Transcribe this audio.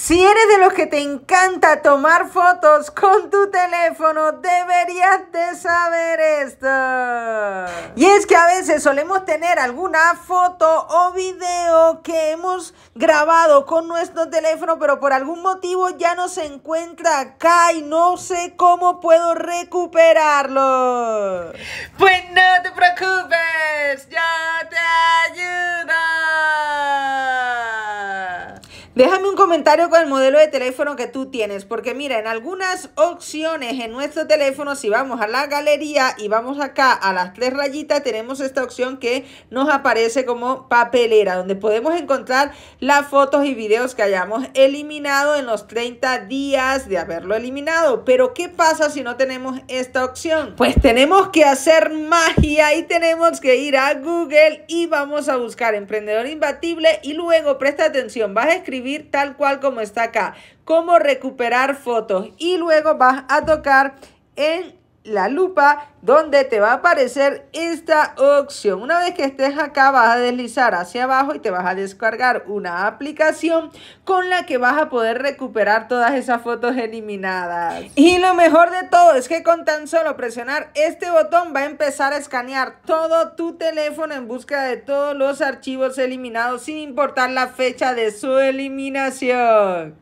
Si eres de los que te encanta tomar fotos con tu teléfono, deberías de saber esto. Y es que a veces solemos tener alguna foto o video que hemos grabado con nuestro teléfono, pero por algún motivo ya no se encuentra acá y no sé cómo puedo recuperarlo. Pues Déjame un comentario con el modelo de teléfono que tú tienes, porque mira, en algunas opciones en nuestro teléfono, si vamos a la galería y vamos acá a las tres rayitas, tenemos esta opción que nos aparece como papelera, donde podemos encontrar las fotos y videos que hayamos eliminado en los 30 días de haberlo eliminado. Pero, ¿qué pasa si no tenemos esta opción? Pues tenemos que hacer magia y tenemos que ir a Google y vamos a buscar Emprendedor Imbatible y luego, presta atención, vas a escribir tal cual como está acá, cómo recuperar fotos y luego vas a tocar en la lupa donde te va a aparecer esta opción. Una vez que estés acá vas a deslizar hacia abajo y te vas a descargar una aplicación con la que vas a poder recuperar todas esas fotos eliminadas. Y lo mejor de todo es que con tan solo presionar este botón va a empezar a escanear todo tu teléfono en busca de todos los archivos eliminados sin importar la fecha de su eliminación.